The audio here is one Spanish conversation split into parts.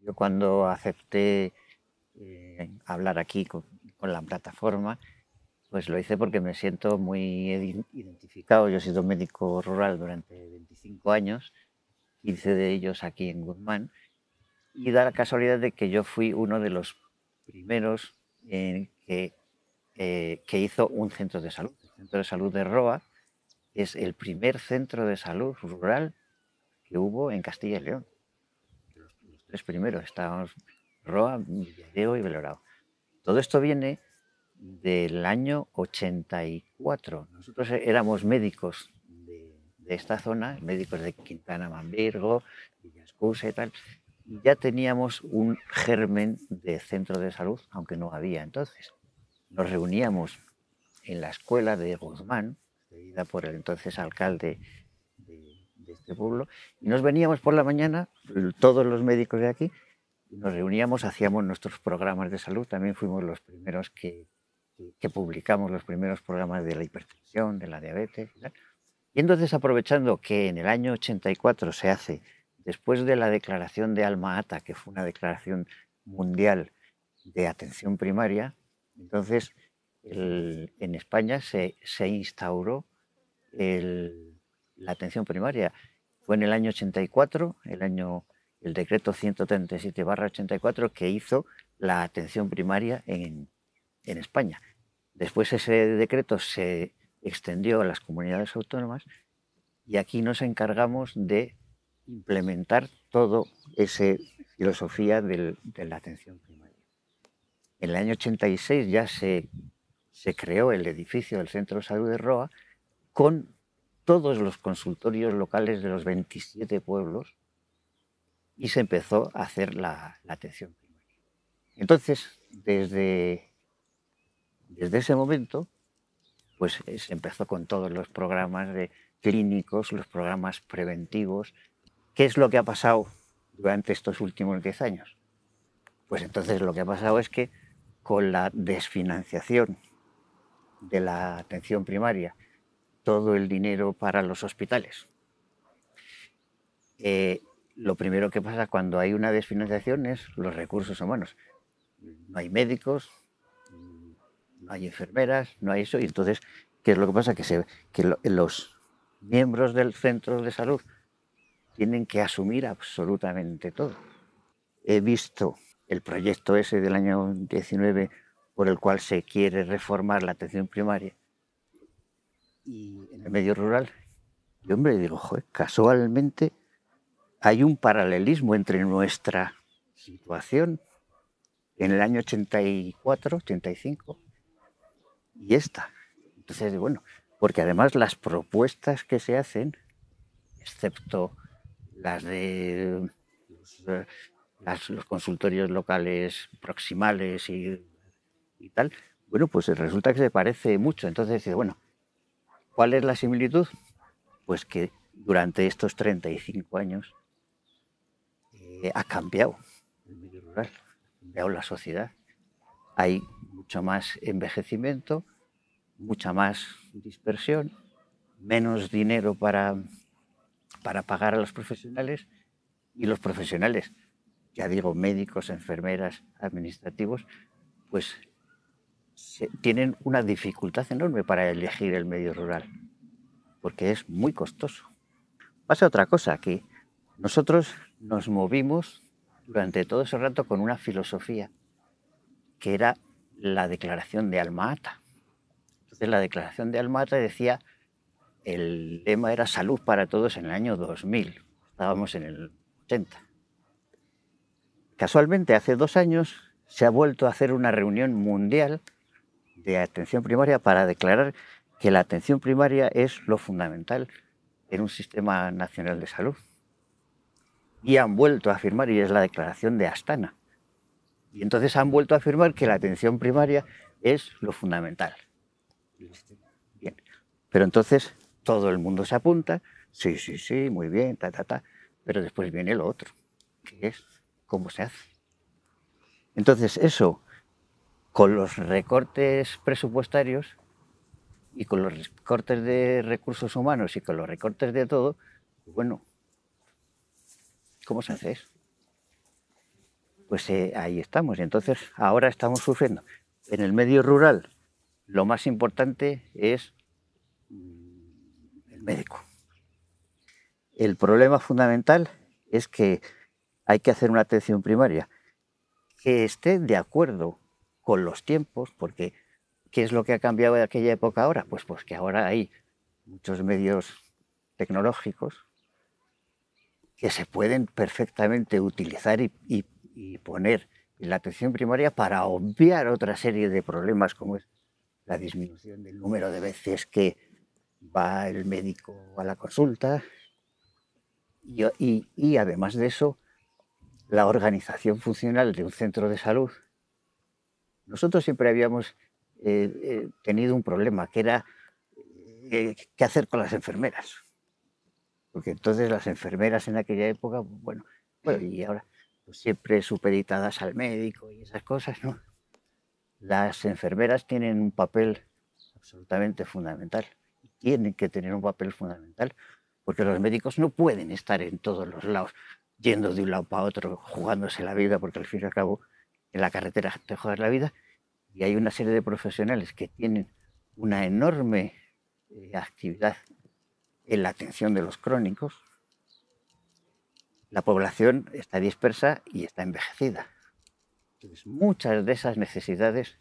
Yo cuando acepté eh, hablar aquí con, con, la plataforma, pues lo hice porque me siento muy identificado. Yo he sido médico rural durante 25 años, 15 de ellos aquí en Guzmán, y da la casualidad de que yo fui uno de los primeros en que eh, que hizo un centro de salud. El centro de salud de Roa es el primer centro de salud rural que hubo en Castilla y León. Los, tres primeros, estábamos Roa, Villadeo y Belorado. Todo esto viene del año 84. Nosotros éramos médicos de, esta zona, médicos de Quintana, Mambirgo, Villascusa y tal. Y ya teníamos un germen de centro de salud, aunque no había entonces nos reuníamos en la escuela de Guzmán, seguida por el entonces alcalde de, este pueblo, y nos veníamos por la mañana, todos los médicos de aquí, nos reuníamos, hacíamos nuestros programas de salud, también fuimos los primeros que, que publicamos los primeros programas de la hipertensión, de la diabetes. Y, y entonces, aprovechando que en el año 84 se hace, después de la declaración de Alma Ata, que fue una declaración mundial de atención primaria, entonces, en España se, instauró la atención primaria. Fue en el año 84, el, año, el decreto 137-84, que hizo la atención primaria en, España. Después ese decreto se extendió a las comunidades autónomas y aquí nos encargamos de implementar toda esa filosofía de la atención primaria. En el año 86 ya se, se creó el edificio del Centro de Salud de Roa con todos los consultorios locales de los 27 pueblos y se empezó a hacer la, atención primaria. Entonces, desde, desde ese momento, pues eh, se empezó con todos los programas clínicos, los programas preventivos. ¿Qué es lo que ha pasado durante estos últimos 10 años? Pues entonces lo que ha pasado es que con la desfinanciación de la atención primaria, todo el dinero para los hospitales. Eh, lo primero que pasa cuando hay una desfinanciación es los recursos humanos. No hay médicos, no hay enfermeras, no hay eso. Y entonces, ¿qué es lo que pasa? Que, los miembros del centro de salud tienen que asumir absolutamente todo. He visto el proyecto ese del año 19 por el cual se quiere reformar la atención primaria y en el medio rural. Yo hombre digo, joder, casualmente hay un paralelismo entre nuestra situación en el año 84, 85 y esta. Entonces, bueno, porque además las propuestas que se hacen, excepto las de eh, los consultorios locales proximales y, tal, bueno, pues eh, resulta que se parece mucho. Entonces, bueno, ¿cuál es la similitud? Pues que durante estos 35 años eh, ha cambiado el medio rural, ha cambiado la sociedad. Hay mucho más envejecimiento, mucha más dispersión, menos dinero para, para pagar a los profesionales y los profesionales ya digo, médicos, enfermeras, administrativos, pues tienen una dificultad enorme para elegir el medio rural, porque es muy costoso. Pasa otra cosa, aquí. nosotros nos movimos durante todo ese rato con una filosofía, que era la declaración de Alma Ata. Entonces la declaración de Alma Ata decía, el lema era salud para todos en el año 2000, estábamos en el 80. Casualmente, hace dos años se ha vuelto a hacer una reunión mundial de atención primaria para declarar que la atención primaria es lo fundamental en un sistema nacional de salud. Y han vuelto a afirmar, y es la declaración de Astana, y entonces han vuelto a afirmar que la atención primaria es lo fundamental. Bien. Pero entonces todo el mundo se apunta, sí, sí, sí, muy bien, ta, ta, ta, pero después viene lo otro, que es cómo se hace. Entonces, eso, con los recortes presupuestarios y con los recortes de recursos humanos y con los recortes de todo, pues bueno, ¿cómo se hace eso? Pues eh, ahí estamos. Y Entonces, ahora estamos sufriendo. En el medio rural, lo más importante es mm, el médico. El problema fundamental es que hay que hacer una atención primaria que esté de acuerdo con los tiempos, porque ¿qué es lo que ha cambiado de aquella época ahora? Pues, pues que ahora hay muchos medios tecnológicos que se pueden perfectamente utilizar y, poner en la atención primaria para obviar otra serie de problemas como es la disminución del número de veces que va el médico a la consulta y además de eso la organización funcional de un centro de salud, nosotros siempre habíamos eh, eh, tenido un problema, que era eh, qué hacer con las enfermeras. Porque entonces las enfermeras en aquella época, bueno, y ahora, pues siempre supeditadas al médico y esas cosas, ¿no? Las enfermeras tienen un papel absolutamente fundamental. Tienen que tener un papel fundamental, porque los médicos no pueden estar en todos los lados yendo de un lado para otro, jugándose la vida, porque al fin y al cabo en la carretera te juegas la vida, y hay una serie de profesionales que tienen una enorme eh, actividad en la atención de los crónicos, la población está dispersa y está envejecida. Entonces, muchas de esas necesidades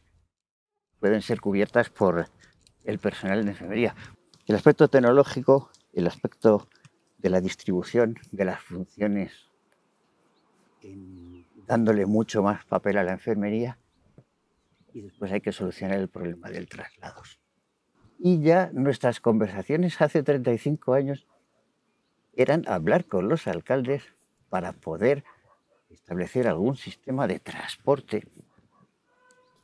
pueden ser cubiertas por el personal de enfermería. El aspecto tecnológico, el aspecto de la distribución de las funciones dándole mucho más papel a la enfermería y después hay que solucionar el problema del traslado. Y ya nuestras conversaciones hace 35 años eran hablar con los alcaldes para poder establecer algún sistema de transporte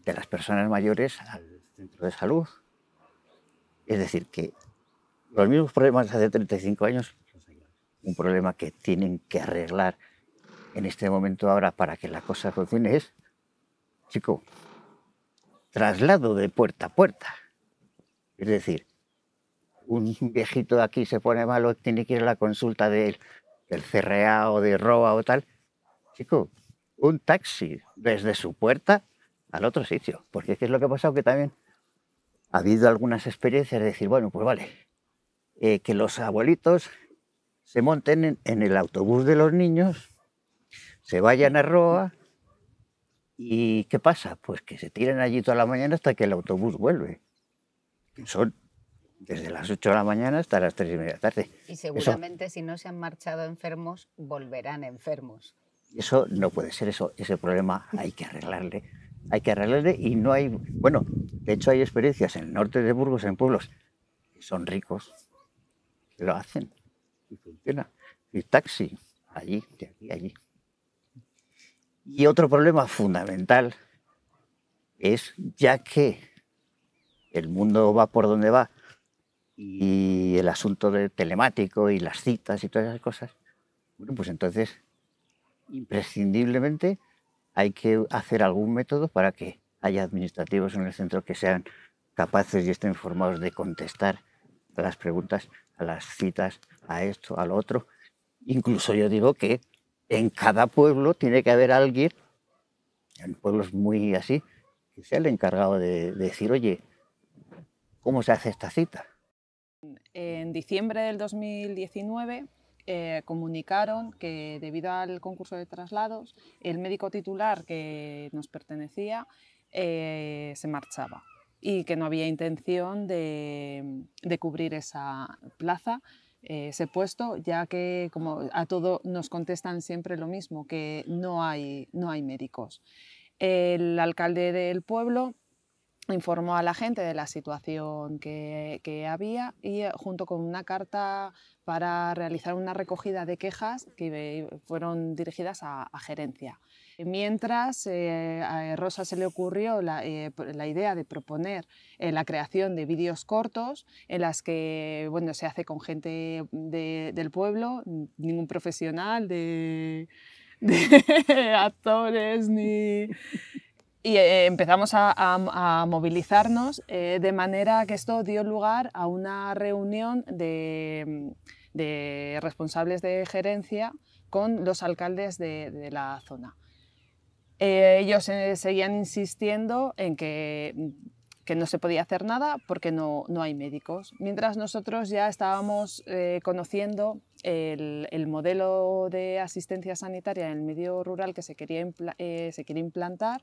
de las personas mayores al centro de salud. Es decir, que los mismos problemas de hace 35 años, un problema que tienen que arreglar en este momento ahora para que la cosa funcione es, chico, traslado de puerta a puerta. Es decir, un viejito de aquí se pone malo, tiene que ir a la consulta de, del CRA o de ROA o tal. Chico, un taxi desde su puerta al otro sitio. Porque es lo que ha pasado que también ha habido algunas experiencias de decir, bueno, pues vale, eh, que los abuelitos se monten en el autobús de los niños se vayan a Roa y ¿qué pasa? Pues que se tiran allí toda la mañana hasta que el autobús vuelve. Son desde las 8 de la mañana hasta las 3 y media de la tarde. Y seguramente si no se han marchado enfermos, volverán enfermos. Eso no puede ser, eso, ese problema hay que arreglarle. Hay que arreglarle y no hay... Bueno, de hecho hay experiencias en el norte de Burgos, en pueblos, que son ricos, lo hacen y funciona. Y taxi, allí, de aquí, allí. Y otro problema fundamental es, ya que el mundo va por donde va, y el asunto de telemático y las citas y todas esas cosas, bueno, pues entonces imprescindiblemente hay que hacer algún método para que haya administrativos en el centro que sean capaces y estén formados de contestar a las preguntas, a las citas, a esto, a lo otro. Incluso yo digo que en cada pueblo tiene que haber alguien, en pueblos muy así, que sea el encargado de, decir, oye, ¿cómo se hace esta cita? En diciembre del 2019 eh, comunicaron que debido al concurso de traslados, el médico titular que nos pertenecía eh, se marchaba y que no había intención de cubrir esa plaza eh, ese puesto, ya que como a todo nos contestan siempre lo mismo, que no hay, médicos. El alcalde del pueblo informó a la gente de la situación que, había y eh, junto con una carta para realizar una recogida de quejas que eh, fueron dirigidas a gerencia. Mientras eh, a Rosa se le ocurrió la, eh, idea de proponer eh, la creación de vídeos cortos en las que se hace con gente del pueblo, ningún profesional de, actores ni... Y empezamos a, movilizarnos de manera que esto dio lugar a una reunión de, responsables de gerencia con los alcaldes de la zona. Eh, ellos eh, seguían insistiendo en que, no se podía hacer nada porque no, hay médicos. Mientras nosotros ya estábamos eh, conociendo el, modelo de asistencia sanitaria en el medio rural que se quería, implantar,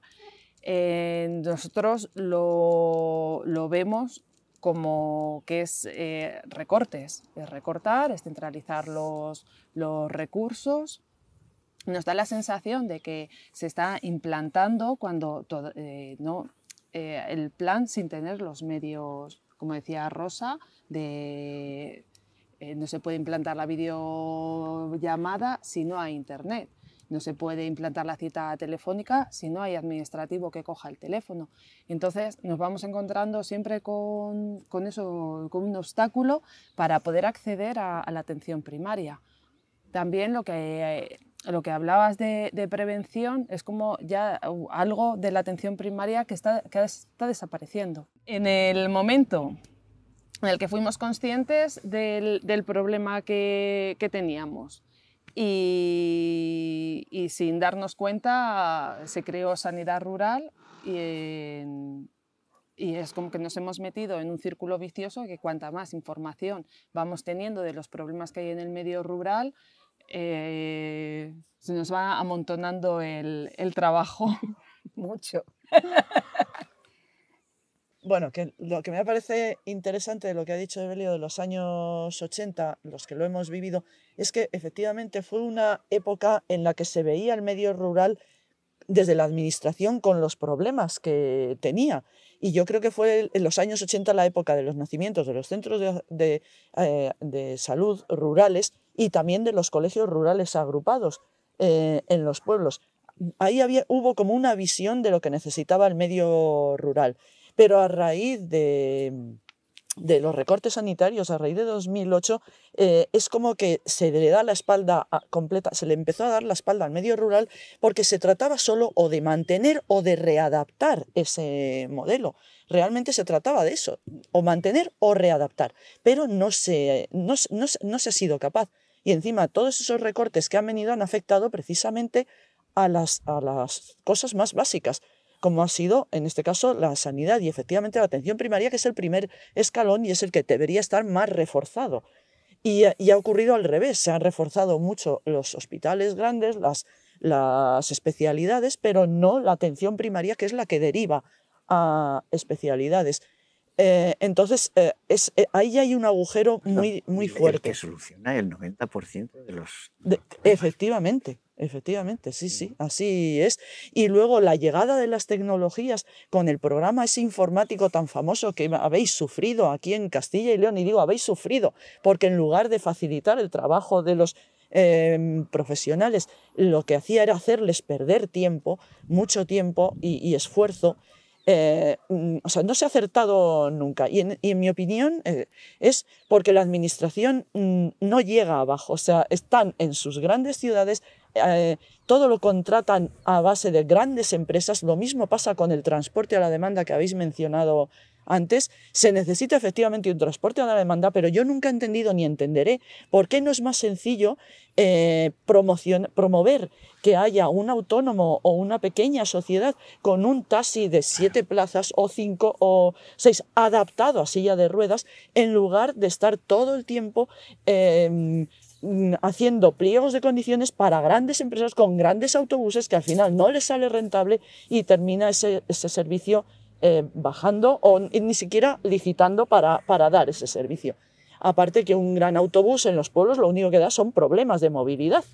nosotros lo, vemos como que es recortes, es recortar, es centralizar los recursos nos da la sensación de que se está implantando cuando eh, no, eh, el plan sin tener los medios, como decía Rosa, de eh, no se puede implantar la videollamada si no hay internet. No se puede implantar la cita telefónica si no hay administrativo que coja el teléfono. Entonces nos vamos encontrando siempre con, eso, con un obstáculo para poder acceder a la atención primaria. También lo que lo que hablabas de, prevención es como ya uh, algo de la atención primaria que está, está desapareciendo. En el momento en el que fuimos conscientes del, problema que, teníamos y, sin darnos cuenta se creó sanidad rural y, y es como que nos hemos metido en un círculo vicioso que cuanta más información vamos teniendo de los problemas que hay en el medio rural, eh, se nos va amontonando el, trabajo. Mucho. bueno, que lo que me parece interesante de lo que ha dicho Evelio de los años 80, los que lo hemos vivido, es que efectivamente fue una época en la que se veía el medio rural desde la administración con los problemas que tenía y yo creo que fue en los años 80 la época de los nacimientos de los centros de, de, eh, salud rurales y también de los colegios rurales agrupados eh, en los pueblos. Ahí había, hubo como una visión de lo que necesitaba el medio rural. Pero a raíz de, de los recortes sanitarios a raíz de 2008, eh, es como que se le da la espalda completa, se le empezó a dar la espalda al medio rural porque se trataba solo o de mantener o de readaptar ese modelo. Realmente se trataba de eso, o mantener o readaptar, pero no se, se ha sido capaz. Y encima todos esos recortes que han venido han afectado precisamente a a las cosas más básicas, como ha sido en este caso la sanidad y efectivamente la atención primaria, que es el primer escalón y es el que debería estar más reforzado. Y, eh, ha ocurrido al revés, se han reforzado mucho los hospitales grandes, las, especialidades, pero no la atención primaria, que es la que deriva a especialidades. Eh, entonces, eh, es, ahí hay un agujero muy, muy fuerte. El que soluciona el 90% de los... efectivamente, Efectivamente, sí, sí, así es. Y luego la llegada de las tecnologías con el programa ese informático tan famoso que habéis sufrido aquí en Castilla y León, y digo, habéis sufrido, porque en lugar de facilitar el trabajo de los em, profesionales, lo que hacía era hacerles perder tiempo, mucho tiempo y, esfuerzo. Eh, mm, o sea, no se ha acertado nunca. Y en, mi opinión eh, es porque la administración mm, no llega abajo. O sea, están en sus grandes ciudades eh, todo lo contratan a base de grandes empresas, lo mismo pasa con el transporte a la demanda que habéis mencionado antes, se necesita efectivamente un transporte a la demanda, pero yo nunca he entendido ni entenderé por qué no es más sencillo eh, promover que haya un autónomo o una pequeña sociedad con un taxi de siete plazas o cinco o seis adaptado a silla de ruedas en lugar de estar todo el tiempo em, Mm, haciendo pliegos de condiciones para grandes empresas con grandes autobuses que al final no les sale rentable y termina ese, servicio eh, bajando o ni siquiera licitando para dar ese servicio. Aparte que un gran autobús en los pueblos lo único que da son problemas de movilidad.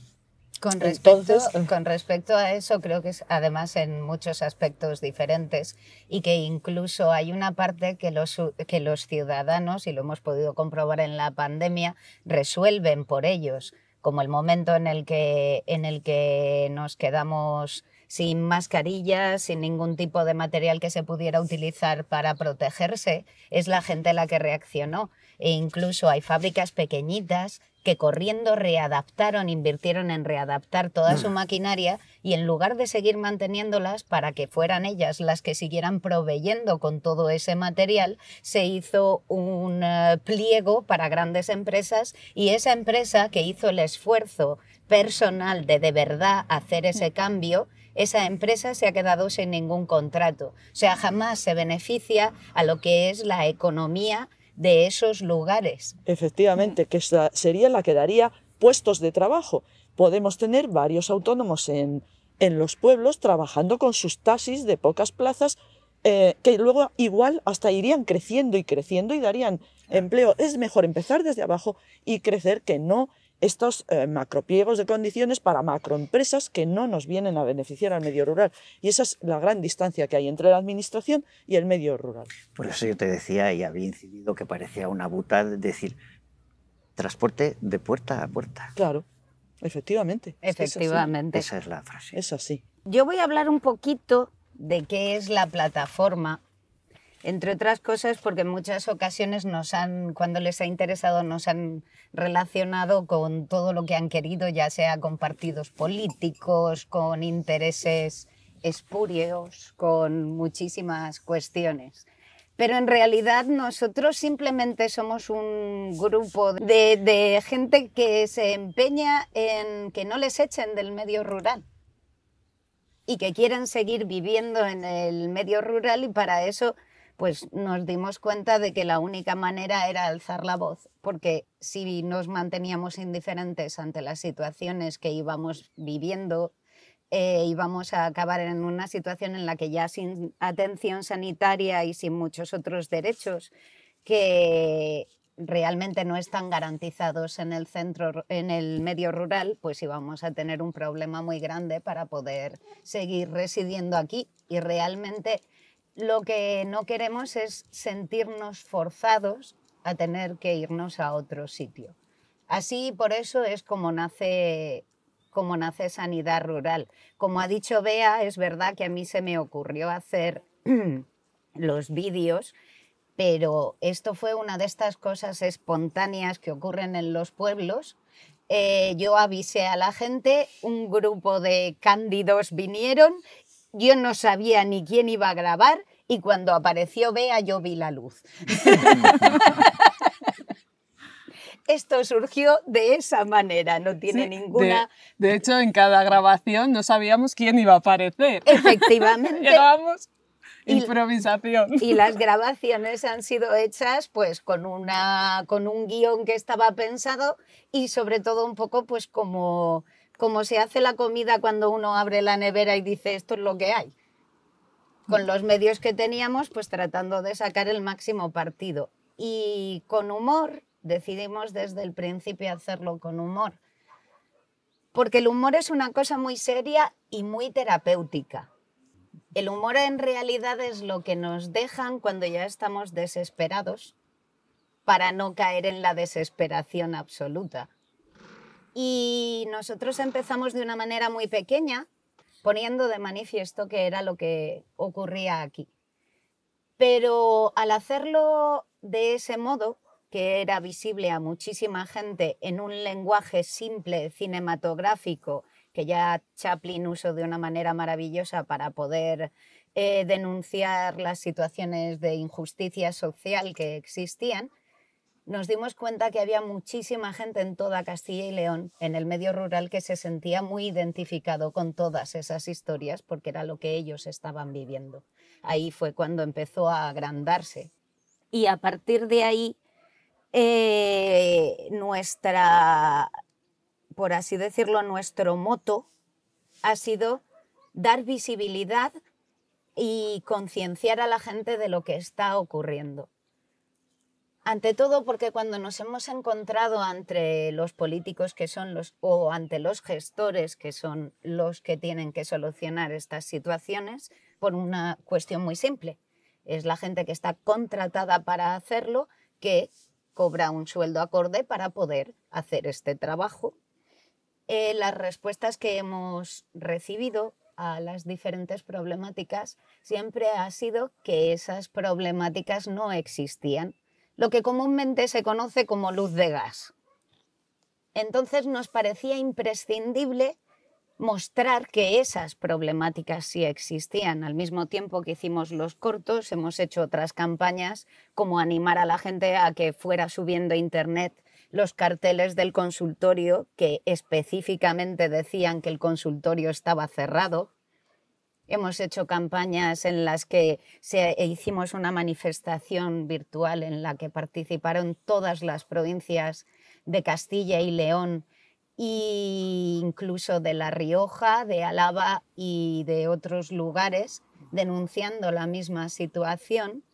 Con respecto, con respecto a eso, creo que es además en muchos aspectos diferentes y que incluso hay una parte que los, que los ciudadanos, y lo hemos podido comprobar en la pandemia, resuelven por ellos, como el momento en el que, en el que nos quedamos sin mascarillas, sin ningún tipo de material que se pudiera utilizar para protegerse, es la gente la que reaccionó. E incluso hay fábricas pequeñitas que corriendo readaptaron, invirtieron en readaptar toda su mm. maquinaria y en lugar de seguir manteniéndolas para que fueran ellas las que siguieran proveyendo con todo ese material, se hizo un eh, pliego para grandes empresas y esa empresa que hizo el esfuerzo personal de de verdad hacer mm. ese cambio, esa empresa se ha quedado sin ningún contrato. O sea, jamás se beneficia a lo que es la economía de esos lugares. Efectivamente, que sería la que daría puestos de trabajo. Podemos tener varios autónomos en, en los pueblos trabajando con sus taxis de pocas plazas, eh, que luego igual hasta irían creciendo y creciendo y darían empleo. Es mejor empezar desde abajo y crecer que no estos eh, macropiegos de condiciones para macroempresas que no nos vienen a beneficiar al medio rural. Y esa es la gran distancia que hay entre la administración y el medio rural. Por eso yo te decía y había incidido que parecía una buta decir transporte de puerta a puerta. Claro, efectivamente. Efectivamente. Esa es la frase. Es así. Yo voy a hablar un poquito de qué es la plataforma entre otras cosas porque en muchas ocasiones nos han, cuando les ha interesado, nos han relacionado con todo lo que han querido, ya sea con partidos políticos, con intereses espurios, con muchísimas cuestiones. Pero en realidad nosotros simplemente somos un grupo de, de gente que se empeña en que no les echen del medio rural y que quieren seguir viviendo en el medio rural y para eso pues nos dimos cuenta de que la única manera era alzar la voz, porque si nos manteníamos indiferentes ante las situaciones que íbamos viviendo, eh, íbamos a acabar en una situación en la que ya sin atención sanitaria y sin muchos otros derechos que realmente no están garantizados en el centro, en el medio rural, pues íbamos a tener un problema muy grande para poder seguir residiendo aquí. Y realmente lo que no queremos es sentirnos forzados a tener que irnos a otro sitio. Así, por eso es como nace, como nace Sanidad Rural. Como ha dicho Bea, es verdad que a mí se me ocurrió hacer los vídeos, pero esto fue una de estas cosas espontáneas que ocurren en los pueblos. Eh, yo avisé a la gente, un grupo de cándidos vinieron yo no sabía ni quién iba a grabar y cuando apareció Bea yo vi la luz. Esto surgió de esa manera, no tiene ninguna... De, hecho, en cada grabación no sabíamos quién iba a aparecer. Efectivamente. improvisación. Y las grabaciones han sido hechas pues con, una, con un guión que estaba pensado y sobre todo un poco pues como como se hace la comida cuando uno abre la nevera y dice esto es lo que hay. Con los medios que teníamos, pues tratando de sacar el máximo partido. Y con humor, decidimos desde el principio hacerlo con humor. Porque el humor es una cosa muy seria y muy terapéutica. El humor en realidad es lo que nos dejan cuando ya estamos desesperados para no caer en la desesperación absoluta. Y nosotros empezamos de una manera muy pequeña, poniendo de manifiesto que era lo que ocurría aquí. Pero al hacerlo de ese modo, que era visible a muchísima gente en un lenguaje simple cinematográfico que ya Chaplin usó de una manera maravillosa para poder eh, denunciar las situaciones de injusticia social que existían, nos dimos cuenta que había muchísima gente en toda Castilla y León, en el medio rural, que se sentía muy identificado con todas esas historias porque era lo que ellos estaban viviendo. Ahí fue cuando empezó a agrandarse. Y a partir de ahí, eh, nuestra, por así decirlo, nuestro moto ha sido dar visibilidad y concienciar a la gente de lo que está ocurriendo ante todo, porque cuando nos hemos encontrado ante los políticos que son los, o ante los gestores que son los que tienen que solucionar estas situaciones, por una cuestión muy simple, es la gente que está contratada para hacerlo que cobra un sueldo acorde para poder hacer este trabajo. Eh, las respuestas que hemos recibido a las diferentes problemáticas siempre ha sido que esas problemáticas no existían lo que comúnmente se conoce como luz de gas. Entonces nos parecía imprescindible mostrar que esas problemáticas sí existían. Al mismo tiempo que hicimos los cortos, hemos hecho otras campañas como animar a la gente a que fuera subiendo a internet los carteles del consultorio que específicamente decían que el consultorio estaba cerrado Hemos hecho campañas en las que eh, hicimos una manifestación virtual en la que participaron todas las provincias de Castilla y León e incluso de La Rioja, de Álava y de otros lugares denunciando la misma situación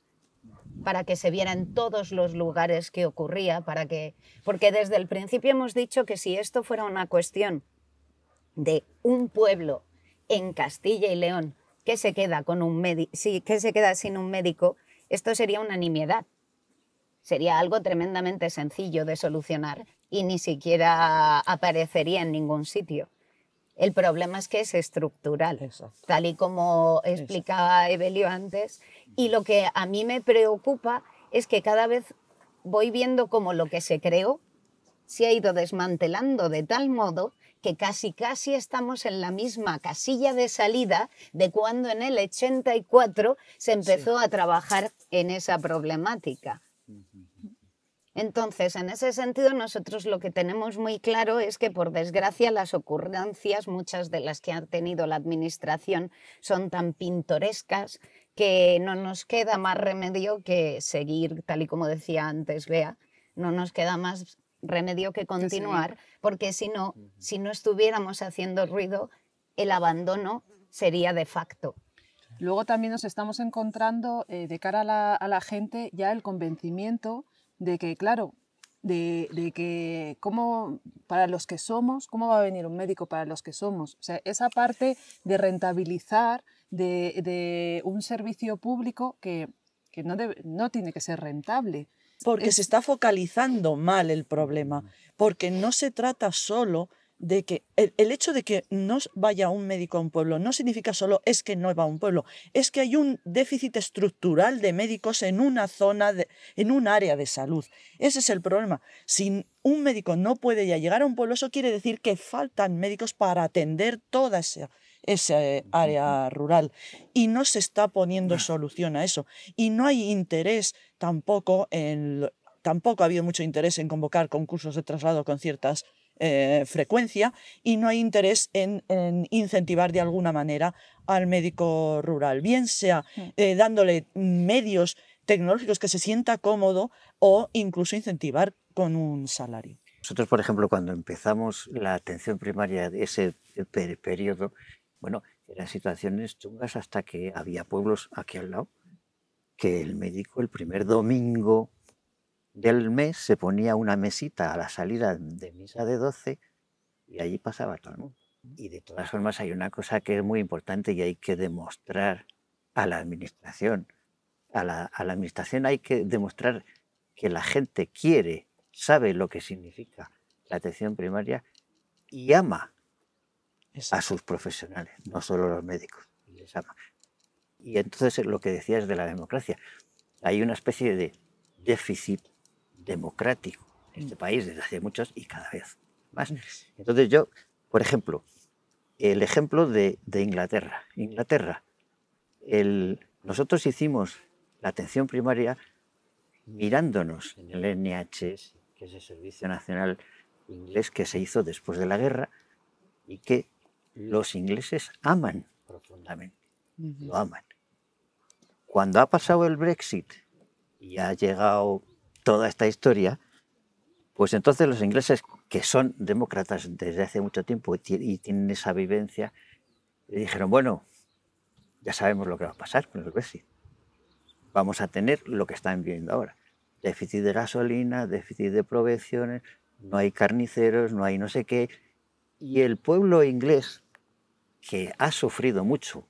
para que se viera en todos los lugares que ocurría, para que porque desde el principio hemos dicho que si esto fuera una cuestión de un pueblo en Castilla y León que se queda, con un sí, que se queda sin un médico, esto sería una nimiedad. Sería algo tremendamente sencillo de solucionar y ni siquiera aparecería en ningún sitio. El problema es que es estructural, tal y como explicaba Evelio antes. Y lo que a mí me preocupa es que cada vez voy viendo cómo lo que se creó se ha ido desmantelando de tal modo que casi casi estamos en la misma casilla de salida de cuando en el 84 se empezó a trabajar en esa problemática. Entonces, en ese sentido, nosotros lo que tenemos muy claro es que, por desgracia, las ocurrencias, muchas de las que ha tenido la Administración, son tan pintorescas que no nos queda más remedio que seguir, tal y como decía antes Bea, no nos queda más remedio que continuar, porque si no, si no estuviéramos haciendo ruido, el abandono sería de facto. Luego también nos estamos encontrando eh, de cara a la, gente ya el convencimiento de que, claro, de, que cómo, para los que somos, cómo va a venir un médico para los que somos. O sea, esa parte de rentabilizar de, un servicio público que, no tiene que ser rentable. Porque se está focalizando mal el problema, porque no se trata solo de que el, hecho de que no vaya un médico a un pueblo no significa solo es que no va a un pueblo, es que hay un déficit estructural de médicos en una zona, en un área de salud. Ese es el problema. Si un médico no puede ya llegar a un pueblo, eso quiere decir que faltan médicos para atender toda esa ese área rural. Y no se está poniendo solución a eso. Y no hay interés tampoco en... Tampoco ha habido mucho interés en convocar concursos de traslado con ciertas eh, frecuencia y no hay interés en, incentivar de alguna manera al médico rural, bien sea mm. eh, dándole medios tecnológicos que se sienta cómodo o incluso incentivar con un salario. Nosotros, por ejemplo, cuando empezamos la atención primaria ese eh, periodo, bueno, eran situaciones chungas hasta que había pueblos aquí al lado que el médico el primer domingo del mes se ponía una mesita a la salida de misa de 12 y allí pasaba todo el mundo. Y de todas formas hay una cosa que es muy importante y hay que demostrar a la administración. A la, a la administración hay que demostrar que la gente quiere, sabe lo que significa la atención primaria y ama a sus profesionales, no solo a los médicos. Les Y entonces lo que decía es de la democracia, hay una especie de déficit democrático en este mm. país desde hace muchos y cada vez más. Mm. Entonces yo, por ejemplo, el ejemplo de, Inglaterra. Inglaterra, el, nosotros hicimos la atención primaria mirándonos en el NHS, que es el Servicio Nacional Inglés que se hizo después de la guerra y que los ingleses aman profundamente, lo aman. Cuando ha pasado el Brexit y ha llegado toda esta historia, pues entonces los ingleses, que son demócratas desde hace mucho tiempo y tienen esa vivencia, dijeron, bueno, ya sabemos lo que va a pasar con el Brexit. Vamos a tener lo que están viviendo ahora. Déficit de gasolina, déficit de provisiones, no hay carniceros, no hay no sé qué. Y el pueblo inglés que ha sufrido mucho,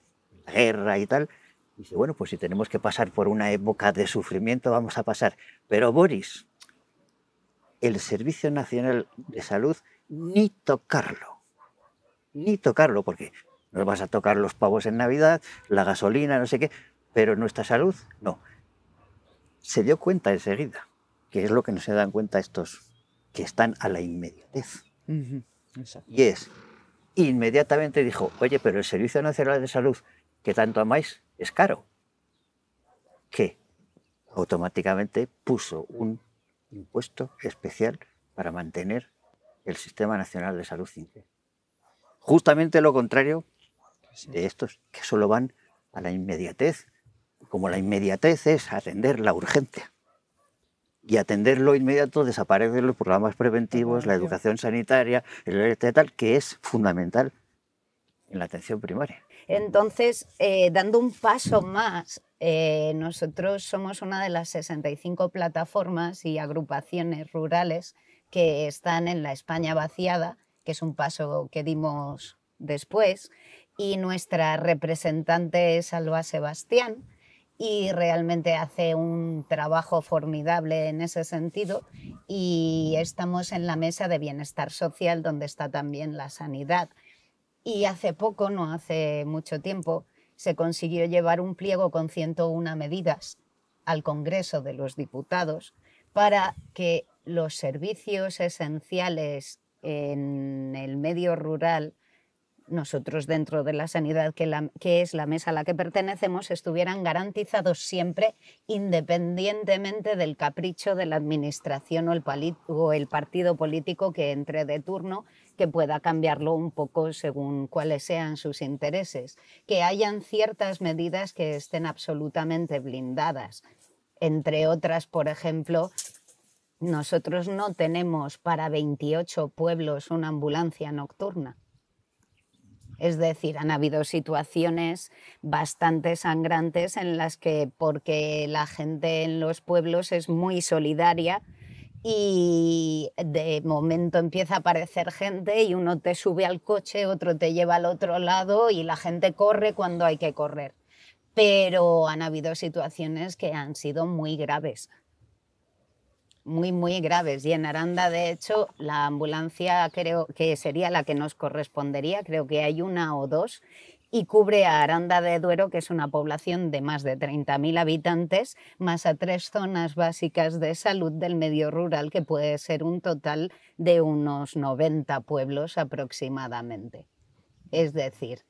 la guerra y tal, dice, bueno, pues si tenemos que pasar por una época de sufrimiento, vamos a pasar. Pero Boris, el Servicio Nacional de Salud, ni tocarlo, ni tocarlo, porque nos vas a tocar los pavos en Navidad, la gasolina, no sé qué, pero nuestra salud, no. Se dio cuenta enseguida, que es lo que no se dan cuenta estos que están a la inmediatez. Y es, inmediatamente dijo, oye, pero el Servicio Nacional de Salud que tanto amáis es caro. Que automáticamente puso un impuesto especial para mantener el Sistema Nacional de Salud Justamente lo contrario de estos que solo van a la inmediatez, como la inmediatez es atender la urgencia y atenderlo inmediato, desaparecer los programas preventivos, la educación sanitaria, el e que es fundamental en la atención primaria. Entonces, eh, dando un paso más, eh, nosotros somos una de las 65 plataformas y agrupaciones rurales que están en la España vaciada, que es un paso que dimos después, y nuestra representante es Alba Sebastián, y realmente hace un trabajo formidable en ese sentido y estamos en la mesa de bienestar social donde está también la sanidad. Y hace poco, no hace mucho tiempo, se consiguió llevar un pliego con 101 medidas al Congreso de los Diputados para que los servicios esenciales en el medio rural nosotros dentro de la sanidad, que, es la mesa a la que pertenecemos, estuvieran garantizados siempre independientemente del capricho de la administración o el, o el partido político que entre de turno, que pueda cambiarlo un poco según cuáles sean sus intereses, que hayan ciertas medidas que estén absolutamente blindadas. Entre otras, por ejemplo, nosotros no tenemos para 28 pueblos una ambulancia nocturna. Es decir, han habido situaciones bastante sangrantes en las que, porque la gente en los pueblos es muy solidaria, y de momento empieza a aparecer gente y uno te sube al coche, otro te lleva al otro lado y la gente corre cuando hay que correr. Pero han habido situaciones que han sido muy graves muy, muy graves. Y en Aranda, de hecho, la ambulancia creo que sería la que nos correspondería, creo que hay una o dos, y cubre a Aranda de Duero, que es una población de más de 30.000 habitantes, más a tres zonas básicas de salud del medio rural, que puede ser un total de unos 90 pueblos aproximadamente. Es decir,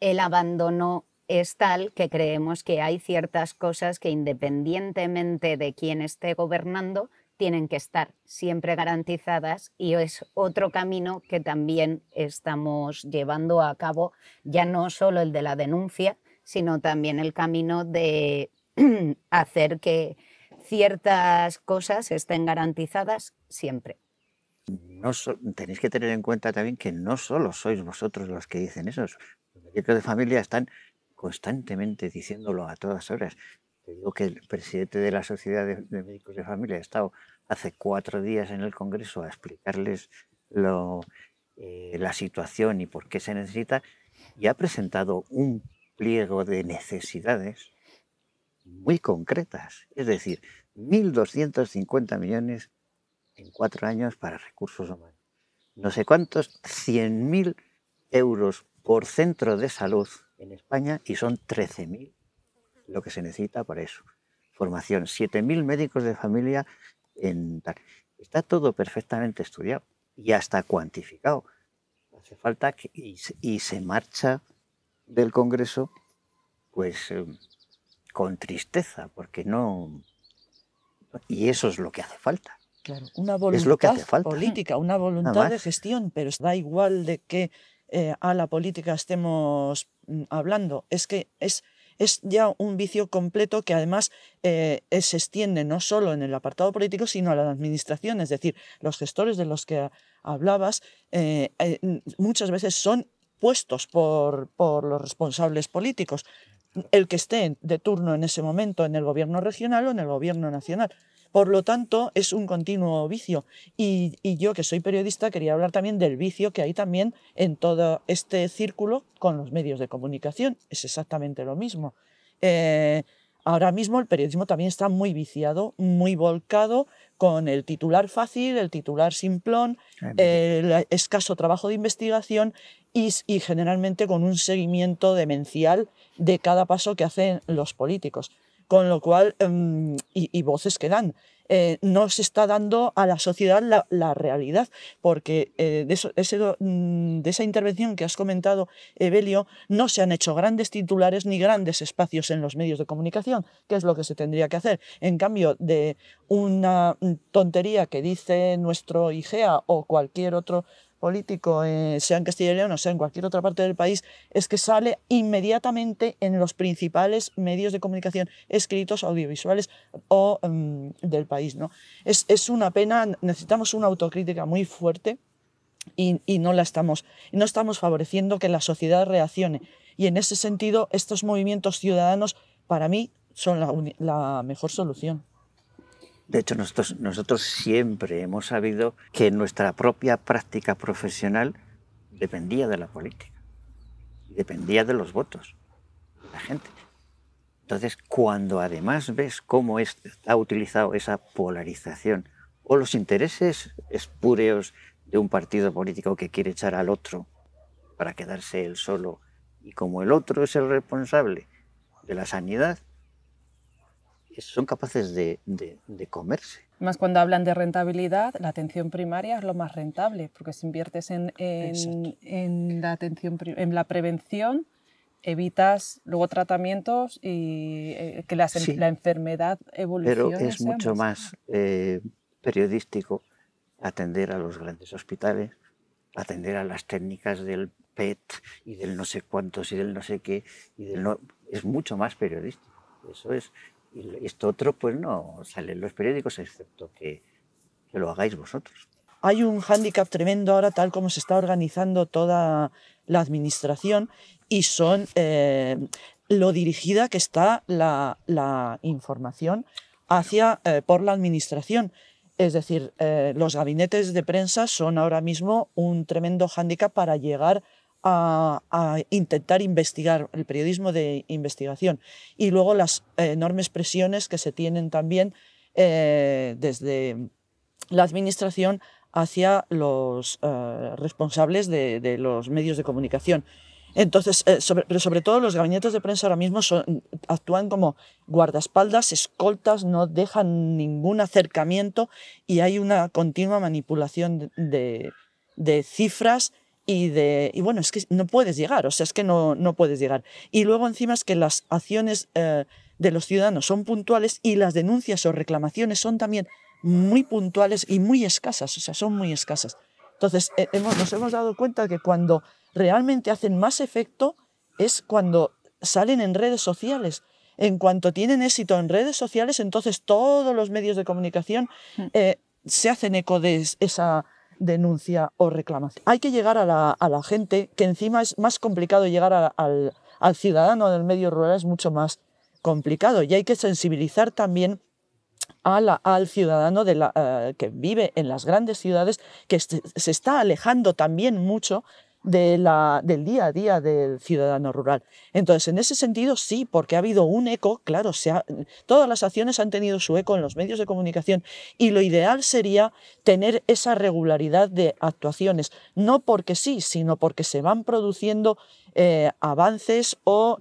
el abandono es tal que creemos que hay ciertas cosas que independientemente de quién esté gobernando, tienen que estar siempre garantizadas y es otro camino que también estamos llevando a cabo, ya no solo el de la denuncia, sino también el camino de hacer que ciertas cosas estén garantizadas siempre. No tenéis que tener en cuenta también que no solo sois vosotros los que dicen eso, los médicos de familia están constantemente diciéndolo a todas horas que el presidente de la Sociedad de, Médicos de Familia ha estado hace cuatro días en el Congreso a explicarles eh, la situación y por qué se necesita y ha presentado un pliego de necesidades muy concretas, es decir, 1.250 millones en cuatro años para recursos humanos. No sé cuántos, 100.000 euros por centro de salud en España y son 13.000 lo que se necesita para eso. Formación, 7.000 médicos de familia en Está todo perfectamente estudiado y hasta cuantificado. Hace falta que y, se marcha del Congreso pues eh, con tristeza, porque no... Y eso es lo que hace falta. Claro, una voluntad es lo que hace falta. política, una voluntad de gestión, pero da igual de qué eh, a la política estemos mm, hablando, es que es es ya un vicio completo que además eh, eh, se extiende no solo en el apartado político, sino a la administración, es decir, los gestores de los que hablabas eh, muchas veces son puestos por los responsables políticos, el que esté de turno en ese momento en el gobierno regional o en el gobierno nacional. Por lo tanto, es un continuo vicio. Y, yo, que soy periodista, quería hablar también del vicio que hay también en todo este círculo con los medios de comunicación. Es exactamente lo mismo. Eh, ahora mismo el periodismo también está muy viciado, muy volcado con el titular fácil, el titular simplón, eh, el escaso trabajo de investigación y generalmente con un seguimiento demencial de cada paso que hacen los políticos. Con lo cual, em, y, voces que dan. Eh, no se está dando a la sociedad la, realidad, porque eh, de, mm, de, esa intervención que has comentado, Evelio, no se han hecho grandes titulares ni grandes espacios en los medios de comunicación, que es lo que se tendría que hacer. En cambio, de una tontería que dice nuestro IGEA o cualquier otro político, eh, sea en Castilla y León o sea en cualquier otra parte del país, es que sale inmediatamente en los principales medios de comunicación escritos, audiovisuales o em, del país. ¿no? Es, es una pena, necesitamos una autocrítica muy fuerte. Y, y, no la estamos no estamos favoreciendo que la sociedad reaccione y en ese sentido estos movimientos ciudadanos para mí son la mejor solución de hecho, nosotros, nosotros siempre hemos sabido que nuestra propia práctica profesional dependía de la política, dependía de los votos de la gente. Entonces, cuando además ves cómo ha utilizado esa polarización o los intereses espúreos de un partido político que quiere echar al otro para quedarse él solo, y como el otro es el responsable de la sanidad, son capaces de, de, comerse. Más cuando hablan de rentabilidad, la atención primaria es lo más rentable, porque si inviertes en, en, en la, atención, en la prevención, evitas luego tratamientos y eh, que la, la, enfermedad evolucione. Pero es mucho más, eh, periodístico atender a los grandes hospitales, atender a las técnicas del PET y del no sé cuántos y del no sé qué, y del no, es mucho más periodístico. Eso es, y esto otro, pues no sale en los periódicos, excepto que, lo hagáis vosotros. Hay un hándicap tremendo ahora, tal como se está organizando toda la administración, y son eh, lo dirigida que está la, información hacia, eh, por la administración. Es decir, eh, los gabinetes de prensa son ahora mismo un tremendo hándicap para llegar a a, intentar investigar, el periodismo de investigación. Y luego las enormes presiones que se tienen también eh, desde la Administración hacia los eh, responsables de, los medios de comunicación. Entonces, eh, sobre, pero sobre todo los gabinetes de prensa ahora mismo actúan como guardaespaldas, escoltas, no dejan ningún acercamiento y hay una continua manipulación de cifras y de bueno, es que no puedes llegar, o sea, es que no, no puedes llegar. Y luego encima es que las acciones eh, de los ciudadanos son puntuales y las denuncias o reclamaciones son también muy puntuales y muy escasas, o sea, son muy escasas. Entonces, eh, hemos, nos hemos dado cuenta que cuando realmente hacen más efecto es cuando salen en redes sociales. En cuanto tienen éxito en redes sociales, entonces todos los medios de comunicación mm. eh, se hacen eco de esa, denuncia o reclamación. Hay que llegar a la, a la gente, que encima es más complicado llegar al, al ciudadano del medio rural, es mucho más complicado y hay que sensibilizar también a la, al ciudadano de la, eh, que vive en las grandes ciudades, que se está alejando también mucho la, del día a día del ciudadano rural. Entonces, en ese sentido, sí, porque ha habido un eco, claro, todas las acciones han tenido su eco en los medios de comunicación y lo ideal sería tener esa regularidad de actuaciones, no porque sí, sino porque se van produciendo eh, avances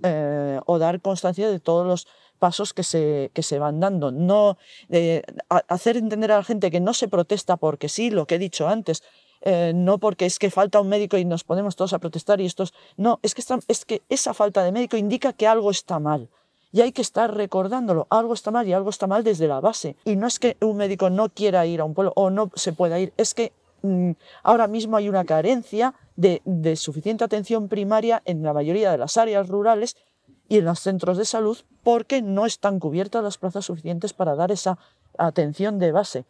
eh, o, dar constancia de todos los pasos que se, que se, van dando. No eh, hacer entender a la gente que no se protesta porque sí, lo que he dicho antes, eh, no porque es que falta un médico y nos ponemos todos a protestar y estos... No, es que, es que esa falta de médico indica que algo está mal. Y hay que estar recordándolo, algo está mal y algo está mal desde la base. Y no es que un médico no quiera ir a un pueblo o no se pueda ir, es que mm, ahora mismo hay una carencia de suficiente atención primaria en la mayoría de las áreas rurales y en los centros de salud porque no están cubiertas las plazas suficientes para dar esa atención de base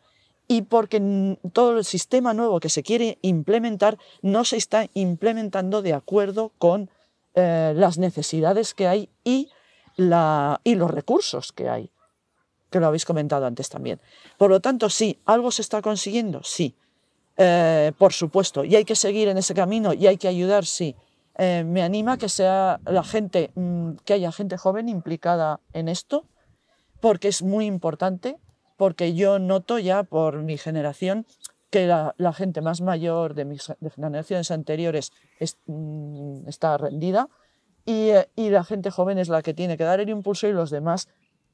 y porque todo el sistema nuevo que se quiere implementar no se está implementando de acuerdo con eh, las necesidades que hay y, la, y los recursos que hay, que lo habéis comentado antes también. Por lo tanto, sí, algo se está consiguiendo, sí, eh, por supuesto, y hay que seguir en ese camino y hay que ayudar, sí. Eh, me anima que sea la gente, mm, que haya gente joven implicada en esto, porque es muy importante porque yo noto ya por mi generación que la, gente más mayor de mis generaciones anteriores mm, está rendida y, eh, y la gente joven es la que tiene que dar el impulso y los demás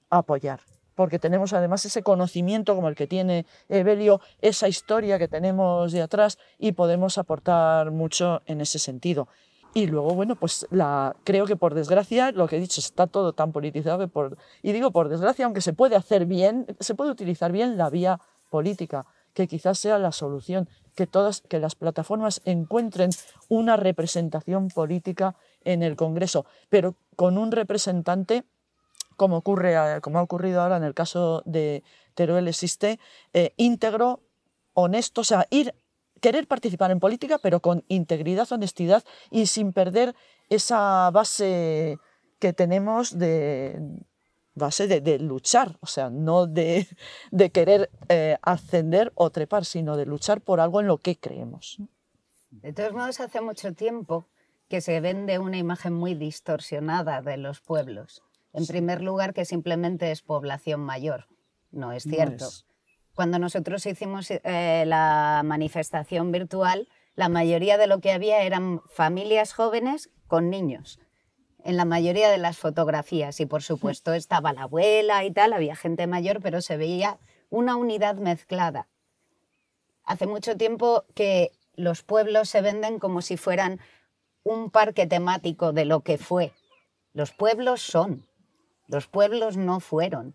apoyar porque tenemos además ese conocimiento como el que tiene Evelio, esa historia que tenemos de atrás y podemos aportar mucho en ese sentido. Y luego, bueno, pues la, creo que por desgracia, lo que he dicho, está todo tan politizado por, y digo por desgracia, aunque se puede hacer bien, se puede utilizar bien la vía política, que quizás sea la solución, que todas, que las plataformas encuentren una representación política en el Congreso, pero con un representante como, ocurre, como ha ocurrido ahora en el caso de Teruel existe, eh, íntegro, honesto, o sea, ir querer participar en política, pero con integridad, honestidad y sin perder esa base que tenemos de base de, luchar, o sea, no de, querer eh, ascender o trepar, sino de luchar por algo en lo que creemos. De todos modos, hace mucho tiempo que se vende una imagen muy distorsionada de los pueblos. En primer lugar, que simplemente es población mayor. No es cierto cuando nosotros hicimos eh, la manifestación virtual, la mayoría de lo que había eran familias jóvenes con niños. En la mayoría de las fotografías, y por supuesto estaba la abuela y tal, había gente mayor, pero se veía una unidad mezclada. Hace mucho tiempo que los pueblos se venden como si fueran un parque temático de lo que fue. Los pueblos son, los pueblos no fueron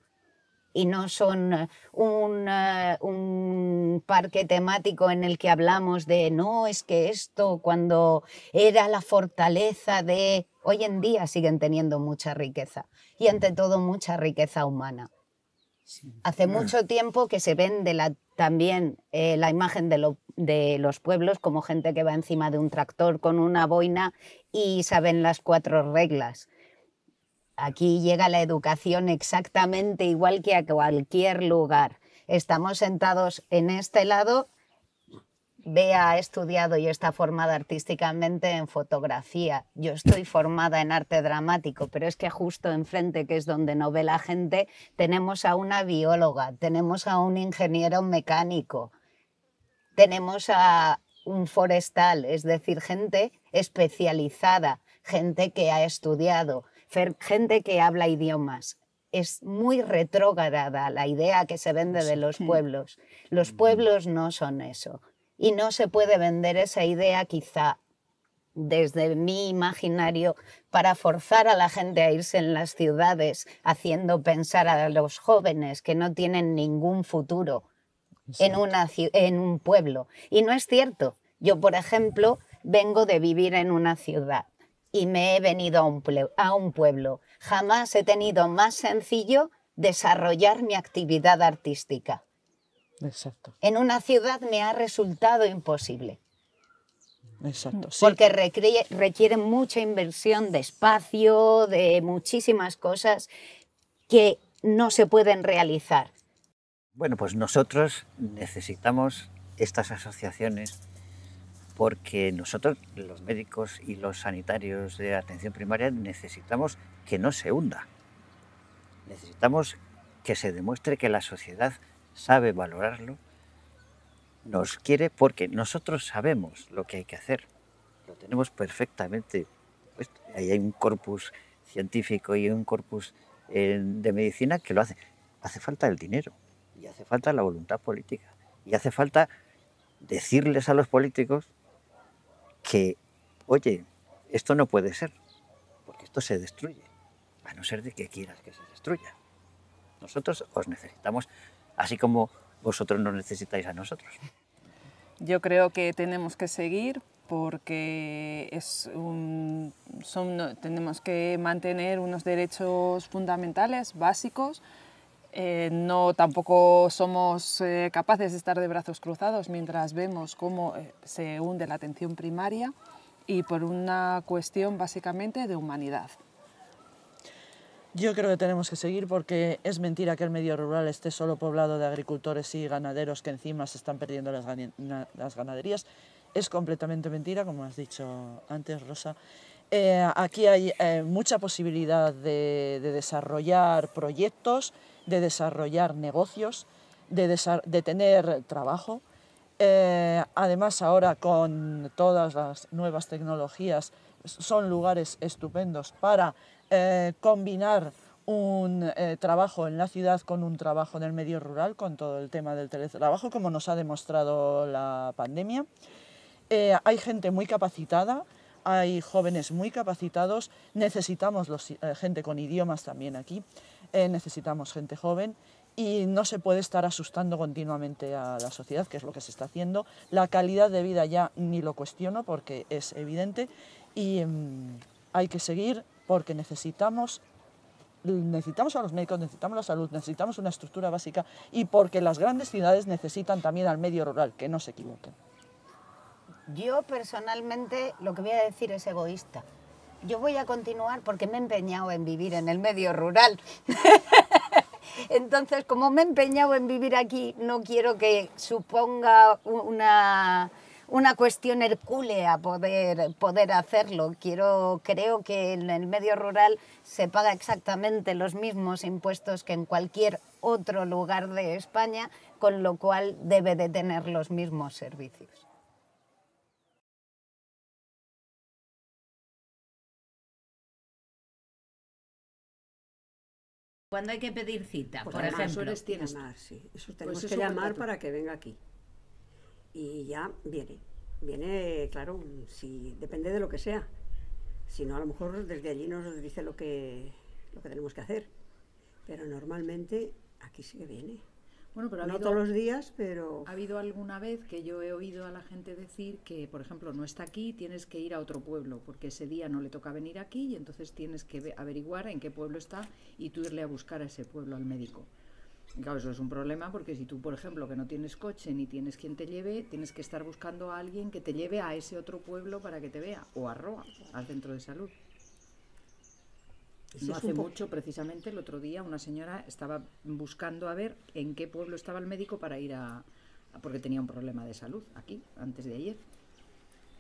y no son eh, eh, un, parque temático en el que hablamos de, no, es que esto cuando era la fortaleza de, hoy en día siguen teniendo mucha riqueza y ante todo mucha riqueza humana. Hace mucho tiempo que se vende también eh, la imagen de, los pueblos como gente que va encima de un tractor con una boina y saben las cuatro reglas. Aquí llega la educación exactamente igual que a cualquier lugar. Estamos sentados en este lado. Bea ha estudiado y está formada artísticamente en fotografía. Yo estoy formada en arte dramático, pero es que justo enfrente, que es donde no ve la gente, tenemos a una bióloga, tenemos a un ingeniero mecánico, tenemos a un forestal, es decir, gente especializada, gente que ha estudiado, gente que habla idiomas. Es muy retrógrada la idea que se vende de los pueblos. Los mm. pueblos no son eso. Y no se puede vender esa idea quizá desde mi imaginario para forzar a la gente a irse en las ciudades, haciendo pensar a los jóvenes que no tienen ningún futuro en, en un pueblo. Y no es cierto. Yo, por ejemplo, vengo de vivir en una ciudad y me he venido a un, pueblo. Jamás he tenido más sencillo desarrollar mi actividad artística. Exacto. En una ciudad me ha resultado imposible. Exacto. Porque requiere, mucha inversión de espacio, de muchísimas cosas que no se pueden realizar. Bueno, pues nosotros necesitamos estas asociaciones porque nosotros, los médicos y los sanitarios de atención primaria, necesitamos que no se hunda. Necesitamos que se demuestre que la sociedad sabe valorarlo, nos quiere porque nosotros sabemos lo que hay que hacer. Lo tenemos perfectamente. puesto. ahí hay un corpus científico y un corpus eh, de medicina que lo hace. Hace falta el dinero y hace falta la voluntad política y hace falta decirles a los políticos que, oye, esto no puede ser, porque esto se destruye, a no ser de que quieras que se destruya. Nosotros os necesitamos, así como vosotros nos necesitáis a nosotros. Yo creo que tenemos que seguir porque es tenemos que mantener unos derechos fundamentales, básicos, eh, no, tampoco somos eh, capaces de estar de brazos cruzados mientras vemos cómo eh, se hunde la atención primaria y por una cuestión básicamente de humanidad. Yo creo que tenemos que seguir porque es mentira que el medio rural esté solo poblado de agricultores y ganaderos que encima se están perdiendo las, ganaderías. Es completamente mentira, como has dicho antes, Rosa. aquí hay mucha posibilidad de desarrollar proyectos de desarrollar negocios, de, tener trabajo. Eh, además, ahora con todas las nuevas tecnologías, son lugares estupendos para eh, combinar un eh, trabajo en la ciudad con un trabajo en el medio rural, con todo el tema del teletrabajo, como nos ha demostrado la pandemia. hay gente muy capacitada, hay jóvenes muy capacitados, necesitamos gente con idiomas también aquí. Eh, necesitamos gente joven y no se puede estar asustando continuamente a la sociedad, que es lo que se está haciendo. La calidad de vida ya ni lo cuestiono porque es evidente y mm, hay que seguir porque necesitamos necesitamos a los médicos, necesitamos la salud, necesitamos una estructura básica y porque las grandes ciudades necesitan también al medio rural, que no se equivoquen. Yo personalmente lo que voy a decir es egoísta yo voy a continuar porque me he empeñado en vivir en el medio rural. Entonces, como me he empeñado en vivir aquí, no quiero que suponga una, una cuestión hercúlea poder, poder hacerlo. Quiero, creo que en el medio rural se paga exactamente los mismos impuestos que en cualquier otro lugar de España, con lo cual debe de tener los mismos servicios. Cuando hay que pedir cita? Pues por ejemplo, sí. Eso pues tenemos que llamar para que venga aquí. Y ya viene. Viene, claro, si depende de lo que sea. Si no, a lo mejor desde allí nos dice lo que, lo que tenemos que hacer. Pero normalmente aquí sí que viene. Bueno, pero ha no habido, todos los días, pero... Ha habido alguna vez que yo he oído a la gente decir que, por ejemplo, no está aquí, tienes que ir a otro pueblo, porque ese día no le toca venir aquí y entonces tienes que averiguar en qué pueblo está y tú irle a buscar a ese pueblo al médico. claro, eso es un problema porque si tú, por ejemplo, que no tienes coche ni tienes quien te lleve, tienes que estar buscando a alguien que te lleve a ese otro pueblo para que te vea, o a Roa, al centro de salud. No hace mucho, precisamente, el otro día una señora estaba buscando a ver en qué pueblo estaba el médico para ir a... porque tenía un problema de salud aquí, antes de ayer.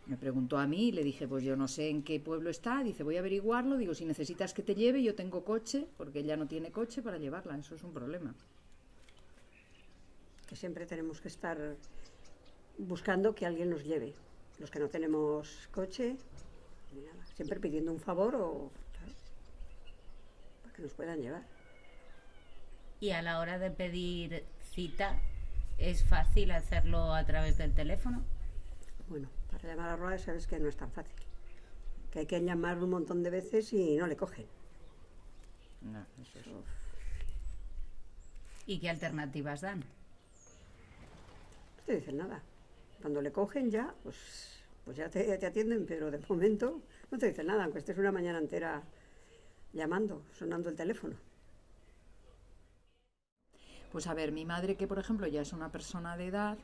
Me preguntó a mí y le dije, pues yo no sé en qué pueblo está. Dice, voy a averiguarlo. Digo, si necesitas que te lleve, yo tengo coche, porque ella no tiene coche para llevarla. Eso es un problema. Que siempre tenemos que estar buscando que alguien nos lleve. Los que no tenemos coche, siempre pidiendo un favor o que nos puedan llevar. Y a la hora de pedir cita, ¿es fácil hacerlo a través del teléfono? Bueno, para llamar a Roa sabes que no es tan fácil. Que hay que llamar un montón de veces y no le cogen. No, eso ¿Y qué alternativas dan? No te dicen nada. Cuando le cogen ya, pues, pues ya te, atienden, pero de momento no te dicen nada, aunque es una mañana entera llamando, sonando el teléfono. Pues a ver, mi madre que por ejemplo ya es una persona de edad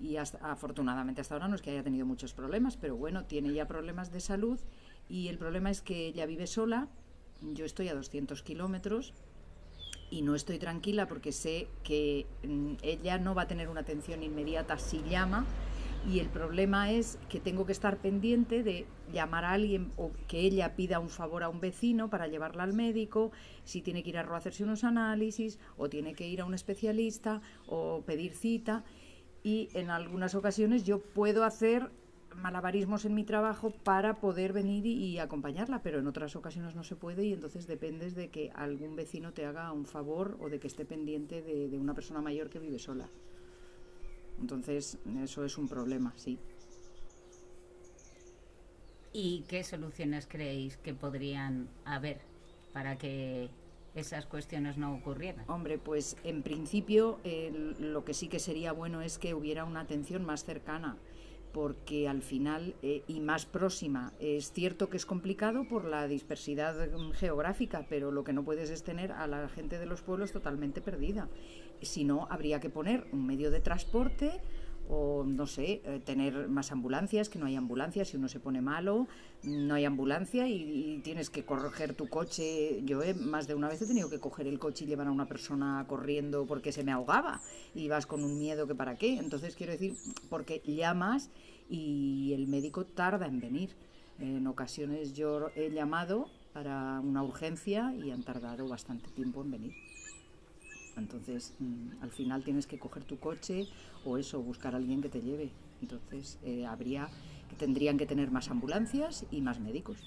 y afortunadamente hasta ahora no es que haya tenido muchos problemas, pero bueno, tiene ya problemas de salud y el problema es que ella vive sola, yo estoy a 200 kilómetros y no estoy tranquila porque sé que mm, ella no va a tener una atención inmediata si llama, y el problema es que tengo que estar pendiente de llamar a alguien o que ella pida un favor a un vecino para llevarla al médico, si tiene que ir a hacerse unos análisis o tiene que ir a un especialista o pedir cita. Y en algunas ocasiones yo puedo hacer malabarismos en mi trabajo para poder venir y, acompañarla, pero en otras ocasiones no se puede y entonces dependes de que algún vecino te haga un favor o de que esté pendiente de una persona mayor que vive sola. Entonces, eso es un problema, sí. ¿Y qué soluciones creéis que podrían haber para que esas cuestiones no ocurrieran? Hombre, pues en principio lo que sí que sería bueno es que hubiera una atención más cercana porque al final eh, y más próxima. Es cierto que es complicado por la dispersidad geográfica, pero lo que no puedes es tener a la gente de los pueblos totalmente perdida si no, habría que poner un medio de transporte o no sé, eh, tener más ambulancias, que no hay ambulancias, si uno se pone malo, no hay ambulancia y, tienes que correr tu coche. Yo he eh, más de una vez he tenido que coger el coche y llevar a una persona corriendo porque se me ahogaba y vas con un miedo que para qué. Entonces quiero decir, porque llamas y el médico tarda en venir. En ocasiones yo he llamado para una urgencia y han tardado bastante tiempo en venir. Entonces, mm, al final tienes que coger tu coche o eso, buscar a alguien que te lleve. Entonces, eh, habría, tendrían que tener más ambulancias y más médicos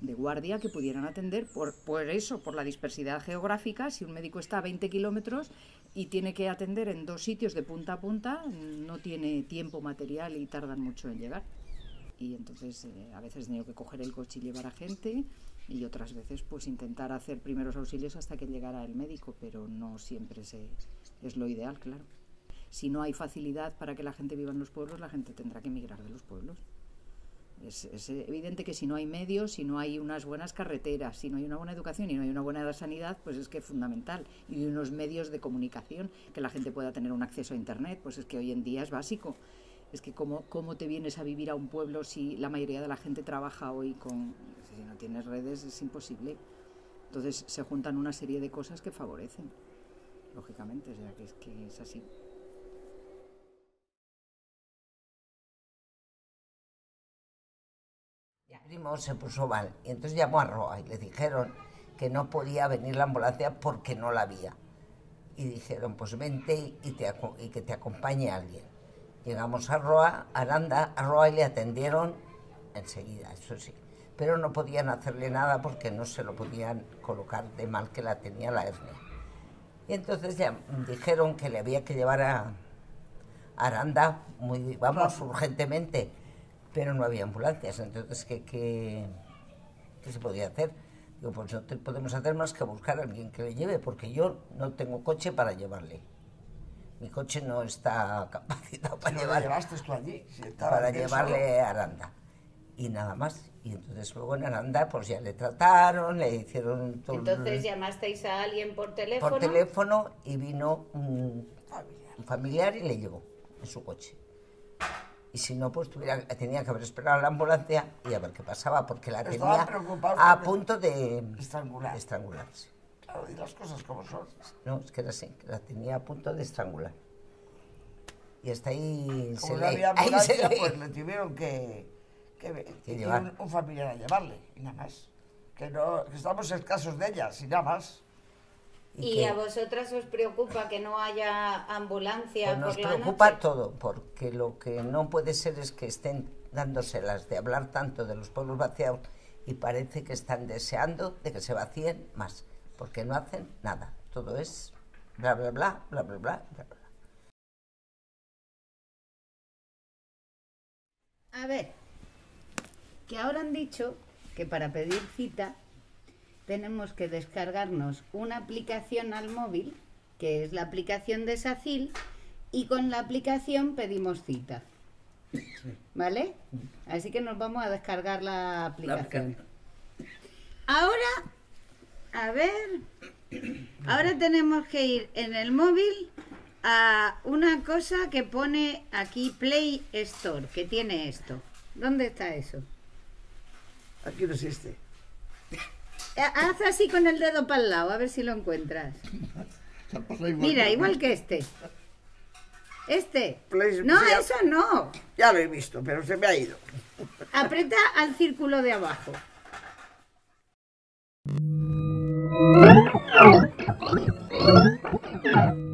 de guardia que pudieran atender por, eso, por la dispersidad geográfica. Si un médico está a 20 kilómetros y tiene que atender en dos sitios de punta a punta, no tiene tiempo material y tardan mucho en llegar. Y entonces eh, a veces tengo que coger el coche y llevar a gente y otras veces pues intentar hacer primeros auxilios hasta que llegara el médico, pero no siempre es lo ideal, claro. Si no hay facilidad para que la gente viva en los pueblos, la gente tendrá que emigrar de los pueblos. Es, es, evidente que si no hay medios, si no hay unas buenas carreteras, si no hay una buena educación y no hay una buena sanidad, pues es que es fundamental. Y unos medios de comunicación, que la gente pueda tener un acceso a Internet, pues es que hoy en día es básico es que cómo, te vienes a vivir a un pueblo si la mayoría de la gente trabaja hoy con... Si no tienes redes es imposible. Entonces se juntan una serie de cosas que favorecen, lógicamente, o sea que es, que es así. ya primo se puso mal y entonces llamó a Roa y le dijeron que no podía venir la ambulancia porque no la había. Y dijeron, pues vente y, y que te acompañe alguien. Llegamos a Roa, Aranda, a Roa y le atendieron enseguida, eso sí. Pero no podían hacerle nada porque no se lo podían colocar de mal que la tenía la hernia. Y entonces ya dijeron que le había que llevar a Aranda, muy, vamos, urgentemente, pero no había ambulancias. Entonces, ¿qué, qué, se podía hacer? Digo, pues no podemos hacer más que buscar a alguien que le lleve, porque yo no tengo coche para llevarle mi coche no está capacitado para, llevar, allí? para llevarle a Aranda. Y nada más. Y entonces luego en Aranda pues ya le trataron, le hicieron todo. Entonces llamasteis a alguien por teléfono. Por teléfono y vino un familiar, y le llegó en su coche. Y si no, pues tuviera, tenía que haber esperado a la ambulancia y a ver qué pasaba, porque la tenía a punto de, estrangular. de estrangularse las cosas como son. No, es que era así, la tenía a punto de estrangular. Y hasta ahí se, le, pues le tuvieron que, llevar. Un, familiar a llevarle, y nada más. Que, no, estamos escasos de ellas, y nada más. ¿Y, a vosotras os preocupa que no haya ambulancia? Pues nos preocupa todo, porque lo que no puede ser es que estén dándoselas de hablar tanto de los pueblos vaciados y parece que están deseando de que se vacíen más porque no hacen nada. Todo es bla, bla, bla, bla, bla, bla, bla, A ver, que ahora han dicho que para pedir cita tenemos que descargarnos una aplicación al móvil, que es la aplicación de SACIL, y con la aplicación pedimos cita. ¿Vale? Así que nos vamos a descargar la aplicación. Ahora a ver, ahora tenemos que ir en el móvil a una cosa que pone aquí Play Store, que tiene esto. ¿Dónde está eso? Aquí no este. Haz así con el dedo para el lado, a ver si lo encuentras. Mira, igual que este. Este. no, eso no. Ya lo he visto, pero se me ha ido. Aprieta al círculo de abajo. Oh, my God.